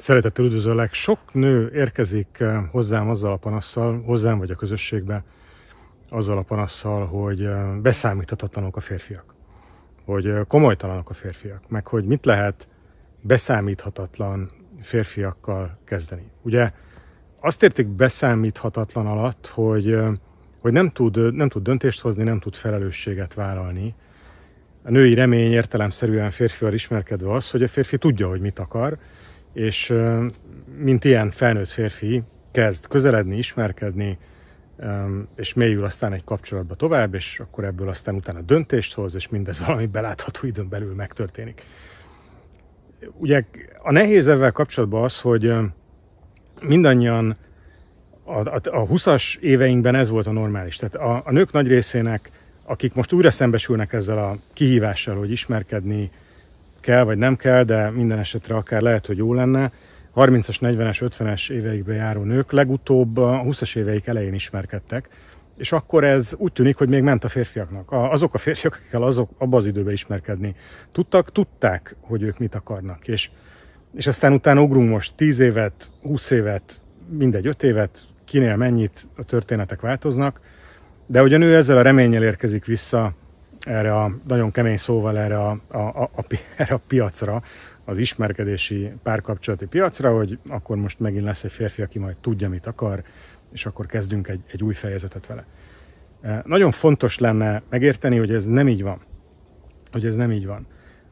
Szeretettel üdvözöllek. Sok nő érkezik eh, hozzám azzal a panasszal, hozzám vagy a közösségbe, azzal a panasszal, hogy eh, beszámíthatatlanok a férfiak. Hogy eh, komolytalanok a férfiak. Meg hogy mit lehet beszámíthatatlan férfiakkal kezdeni. Ugye azt értik beszámíthatatlan alatt, hogy, hogy nem, tud, nem tud döntést hozni, nem tud felelősséget vállalni. A női remény értelemszerűen férfival ismerkedve az, hogy a férfi tudja, hogy mit akar, és mint ilyen felnőtt férfi kezd közeledni, ismerkedni, és mélyül aztán egy kapcsolatba tovább, és akkor ebből aztán utána döntést hoz, és mindez valami belátható időn belül megtörténik. Ugye a nehéz ebben kapcsolatban az, hogy mindannyian a, a, a 20 éveinkben ez volt a normális. Tehát a, a nők nagy részének, akik most újra szembesülnek ezzel a kihívással, hogy ismerkedni, kell vagy nem kell, de minden esetre akár lehet, hogy jó lenne. 30-as, 40-es, 50-es éveikbe járó nők legutóbb a 20-as éveik elején ismerkedtek, és akkor ez úgy tűnik, hogy még ment a férfiaknak. Azok a férfiak, akikkel azok abban az időben ismerkedni tudtak, tudták, hogy ők mit akarnak. És, és aztán utána ugrunk most 10 évet, 20 évet, mindegy 5 évet, kinél mennyit, a történetek változnak, de hogy a nő ezzel a reményel érkezik vissza erre a nagyon kemény szóval erre a, a, a, a, erre a piacra, az ismerkedési párkapcsolati piacra, hogy akkor most megint lesz egy férfi, aki majd tudja, mit akar, és akkor kezdünk egy, egy új fejezetet vele. E, nagyon fontos lenne megérteni, hogy ez nem így van. Hogy ez nem így van.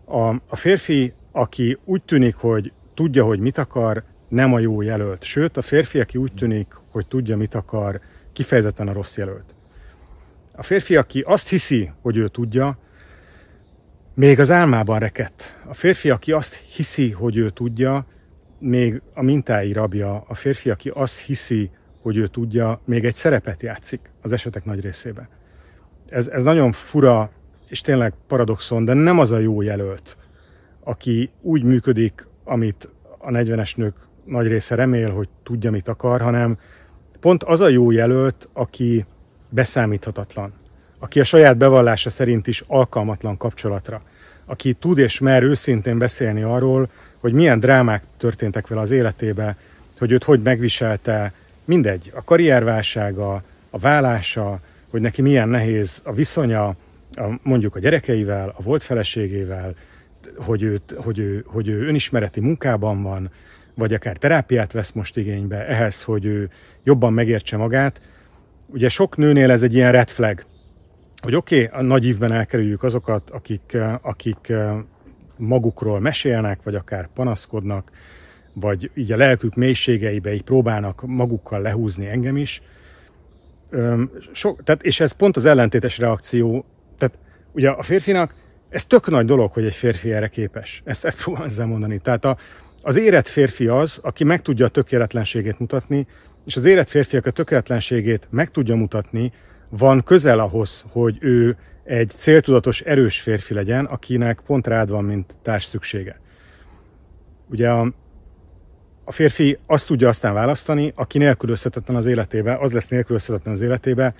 A, a férfi, aki úgy tűnik, hogy tudja, hogy mit akar, nem a jó jelölt. Sőt, a férfi, aki úgy tűnik, hogy tudja, mit akar, kifejezetten a rossz jelölt. A férfi, aki azt hiszi, hogy ő tudja, még az álmában rekett. A férfi, aki azt hiszi, hogy ő tudja, még a mintái rabja. A férfi, aki azt hiszi, hogy ő tudja, még egy szerepet játszik az esetek nagy részében. Ez, ez nagyon fura, és tényleg paradoxon, de nem az a jó jelölt, aki úgy működik, amit a 40-es nők nagy része remél, hogy tudja, mit akar, hanem pont az a jó jelölt, aki beszámíthatatlan, aki a saját bevallása szerint is alkalmatlan kapcsolatra, aki tud és mer őszintén beszélni arról, hogy milyen drámák történtek vele az életébe, hogy őt hogy megviselte, mindegy, a karrierválsága, a vállása, hogy neki milyen nehéz a viszonya, a, mondjuk a gyerekeivel, a volt feleségével, hogy őt, hogy, ő, hogy ő önismereti munkában van, vagy akár terápiát vesz most igénybe ehhez, hogy ő jobban megértse magát, Ugye sok nőnél ez egy ilyen red flag, hogy oké, okay, a nagy ívben elkerüljük azokat, akik, eh, akik eh, magukról mesélnek, vagy akár panaszkodnak, vagy így a lelkük mélységeibe így próbálnak magukkal lehúzni engem is. Sok, tehát, és ez pont az ellentétes reakció. Tehát ugye a férfinak ez tök nagy dolog, hogy egy férfi erre képes. Ezt, ezt próbálom ezzel mondani. Tehát a, az érett férfi az, aki meg tudja a tökéletlenségét mutatni, és az érett férfiak a tökéletlenségét meg tudja mutatni, van közel ahhoz, hogy ő egy céltudatos, erős férfi legyen, akinek pont rád van, mint társ szüksége. Ugye a, a férfi azt tudja aztán választani, aki nélkülözhetetlen az életébe, az lesz nélkülözhetetlen az életébe,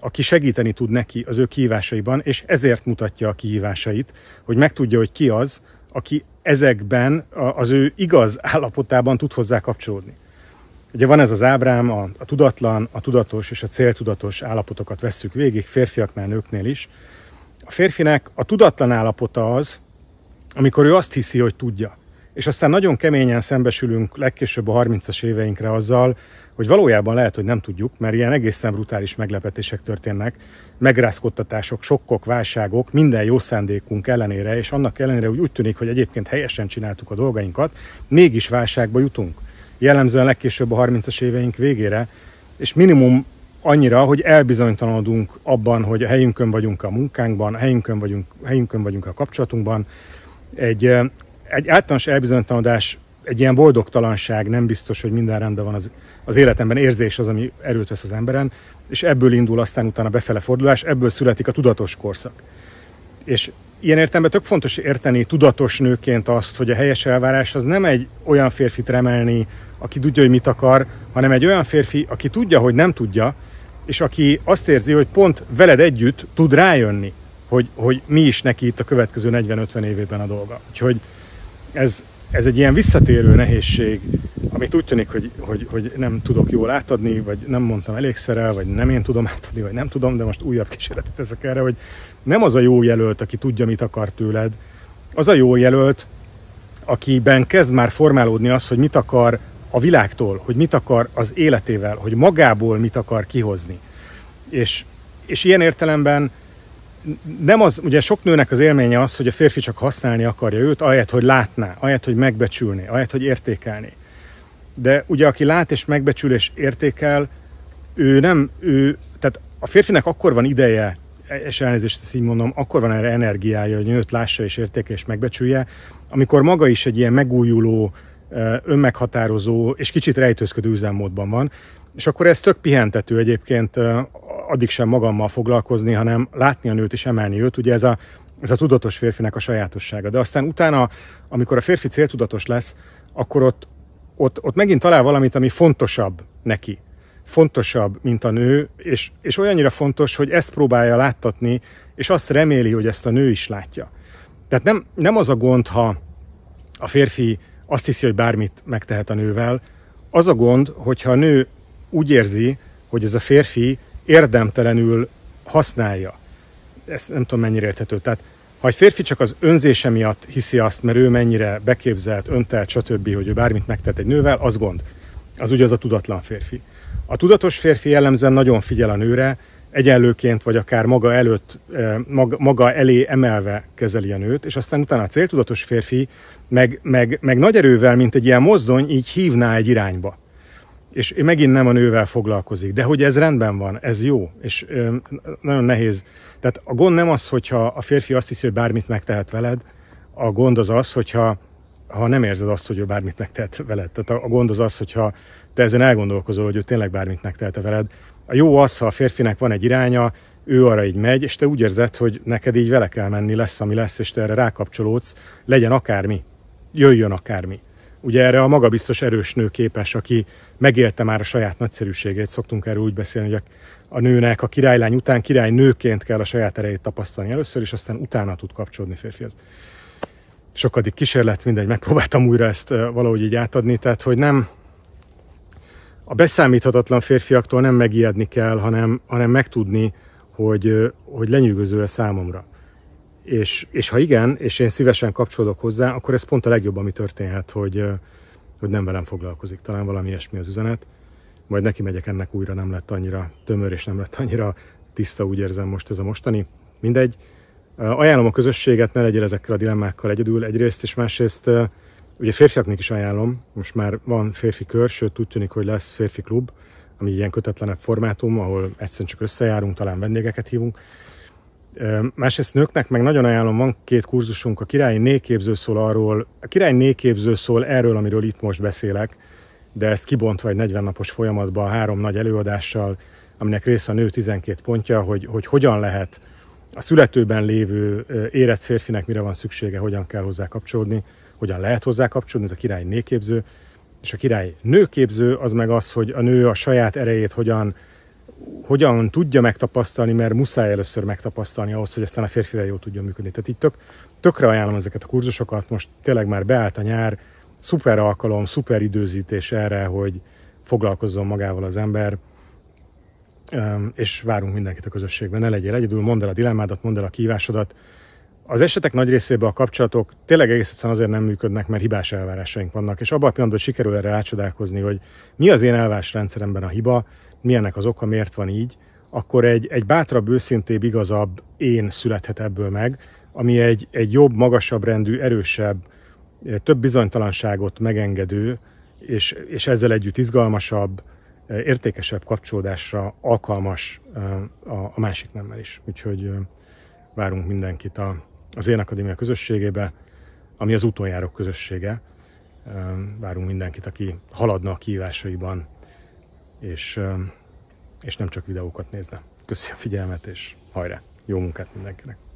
aki segíteni tud neki az ő kihívásaiban, és ezért mutatja a kihívásait, hogy megtudja, hogy ki az, aki ezekben az ő igaz állapotában tud hozzá kapcsolódni. Ugye van ez az ábrám, a, a tudatlan, a tudatos és a céltudatos állapotokat vesszük végig, férfiaknál, nőknél is. A férfinek a tudatlan állapota az, amikor ő azt hiszi, hogy tudja. És aztán nagyon keményen szembesülünk legkésőbb a 30-as éveinkre azzal, hogy valójában lehet, hogy nem tudjuk, mert ilyen egészen brutális meglepetések történnek, megrázkodtatások, sokkok, válságok, minden jó szándékunk ellenére, és annak ellenére, hogy úgy tűnik, hogy egyébként helyesen csináltuk a dolgainkat, mégis válságba jutunk jellemzően legkésőbb a 30-as éveink végére, és minimum annyira, hogy elbizonytalanodunk abban, hogy a helyünkön vagyunk a munkánkban, a helyünkön vagyunk, a helyünkön vagyunk a kapcsolatunkban. Egy, egy általános elbizonytalanodás, egy ilyen boldogtalanság, nem biztos, hogy minden rendben van az, az életemben, érzés az, ami erőt vesz az emberen, és ebből indul aztán utána befele fordulás, ebből születik a tudatos korszak. És ilyen értelemben tök fontos érteni tudatos nőként azt, hogy a helyes elvárás az nem egy olyan férfit remelni, aki tudja, hogy mit akar, hanem egy olyan férfi, aki tudja, hogy nem tudja, és aki azt érzi, hogy pont veled együtt tud rájönni, hogy, hogy mi is neki itt a következő 40-50 évében a dolga. Úgyhogy ez, ez egy ilyen visszatérő nehézség, amit úgy tűnik, hogy, hogy, hogy nem tudok jól átadni, vagy nem mondtam elégszer el, vagy nem én tudom átadni, vagy nem tudom, de most újabb kísérletet teszek erre, hogy nem az a jó jelölt, aki tudja, mit akar tőled, az a jó jelölt, akiben kezd már formálódni az, hogy mit akar, a világtól, hogy mit akar az életével, hogy magából mit akar kihozni. És, és ilyen értelemben nem az, ugye sok nőnek az élménye az, hogy a férfi csak használni akarja őt, ahelyett, hogy látná, ahelyett, hogy megbecsülni, ahelyett, hogy értékelni. De ugye aki lát és megbecsül és értékel, ő nem, ő, tehát a férfinek akkor van ideje, és elnézést ezt így mondom, akkor van erre energiája, hogy őt lássa és értéke és megbecsülje, amikor maga is egy ilyen megújuló, önmeghatározó és kicsit rejtőzködő üzemmódban van. És akkor ez tök pihentető egyébként addig sem magammal foglalkozni, hanem látni a nőt és emelni őt. Ugye ez a, ez a tudatos férfinek a sajátossága. De aztán utána, amikor a férfi céltudatos lesz, akkor ott, ott, ott megint talál valamit, ami fontosabb neki. Fontosabb, mint a nő, és, és olyannyira fontos, hogy ezt próbálja láttatni, és azt reméli, hogy ezt a nő is látja. Tehát nem, nem az a gond, ha a férfi azt hiszi, hogy bármit megtehet a nővel. Az a gond, hogyha a nő úgy érzi, hogy ez a férfi érdemtelenül használja. Ezt nem tudom mennyire érthető. Tehát ha egy férfi csak az önzése miatt hiszi azt, mert ő mennyire beképzelt, öntelt, stb., hogy ő bármit megtett egy nővel, az gond. Az ugye az a tudatlan férfi. A tudatos férfi jellemzően nagyon figyel a nőre, egyenlőként, vagy akár maga előtt, eh, maga, elé emelve kezeli a nőt, és aztán utána a céltudatos férfi meg, meg, meg nagy erővel, mint egy ilyen mozdony, így hívná egy irányba. És megint nem a nővel foglalkozik. De hogy ez rendben van, ez jó, és eh, nagyon nehéz. Tehát a gond nem az, hogyha a férfi azt hiszi, hogy bármit megtehet veled, a gond az az, hogyha ha nem érzed azt, hogy ő bármit megtehet veled. Tehát a, a gond az az, hogyha te ezen elgondolkozol, hogy ő tényleg bármit megtehet veled, a jó az, ha a férfinek van egy iránya, ő arra így megy, és te úgy érzed, hogy neked így vele kell menni, lesz, ami lesz, és te erre rákapcsolódsz, legyen akármi, jöjjön akármi. Ugye erre a magabiztos erős nő képes, aki megélte már a saját nagyszerűségét, szoktunk erről úgy beszélni, hogy a nőnek a királylány után király nőként kell a saját erejét tapasztalni először, és aztán utána tud kapcsolódni férfihez. Sokadik kísérlet, mindegy, megpróbáltam újra ezt valahogy így átadni, tehát hogy nem, a beszámíthatatlan férfiaktól nem megijedni kell, hanem, hanem megtudni, hogy, hogy lenyűgöző-e számomra. És, és ha igen, és én szívesen kapcsolódok hozzá, akkor ez pont a legjobb, ami történhet, hogy, hogy nem velem foglalkozik. Talán valami ilyesmi az üzenet. Majd neki megyek ennek újra, nem lett annyira tömör, és nem lett annyira tiszta, úgy érzem most ez a mostani. Mindegy. Ajánlom a közösséget, ne legyél ezekkel a dilemmákkal egyedül egyrészt, és másrészt Ugye férfiaknak is ajánlom, most már van férfi kör, sőt úgy tűnik, hogy lesz férfi klub, ami ilyen kötetlenebb formátum, ahol egyszerűen csak összejárunk, talán vendégeket hívunk. Másrészt nőknek meg nagyon ajánlom, van két kurzusunk, a királyi néképző szól arról, a királyi néképző szól erről, amiről itt most beszélek, de ezt kibontva egy 40 napos folyamatban három nagy előadással, aminek része a nő 12 pontja, hogy, hogy hogyan lehet a születőben lévő érett férfinek mire van szüksége, hogyan kell hozzá kapcsolódni, hogyan lehet hozzá kapcsolni, ez a király nőképző, és a király nőképző az meg az, hogy a nő a saját erejét hogyan, hogyan tudja megtapasztalni, mert muszáj először megtapasztalni ahhoz, hogy aztán a férfivel jól tudjon működni. Tehát itt tök, tökre ajánlom ezeket a kurzusokat, most tényleg már beállt a nyár, szuper alkalom, szuper időzítés erre, hogy foglalkozzon magával az ember, és várunk mindenkit a közösségben. Ne legyél egyedül, mondd el a dilemmádat, mondd el a kívásodat, az esetek nagy részében a kapcsolatok tényleg egész egyszerűen azért nem működnek, mert hibás elvárásaink vannak, és abban a pillanatban sikerül erre rácsodálkozni, hogy mi az én elvásrendszeremben a hiba, milyennek az oka, miért van így, akkor egy, egy bátrabb, őszintébb, igazabb én születhet ebből meg, ami egy, egy jobb, magasabb rendű, erősebb, eh, több bizonytalanságot megengedő, és, és ezzel együtt izgalmasabb, eh, értékesebb kapcsolódásra alkalmas eh, a, a másik nemmel is. Úgyhogy várunk mindenkit a az Én Akadémia közösségébe, ami az utoljárok közössége. Várunk mindenkit, aki haladna a kívásaiban, és, és nem csak videókat nézne. Köszi a figyelmet, és hajrá! Jó munkát mindenkinek!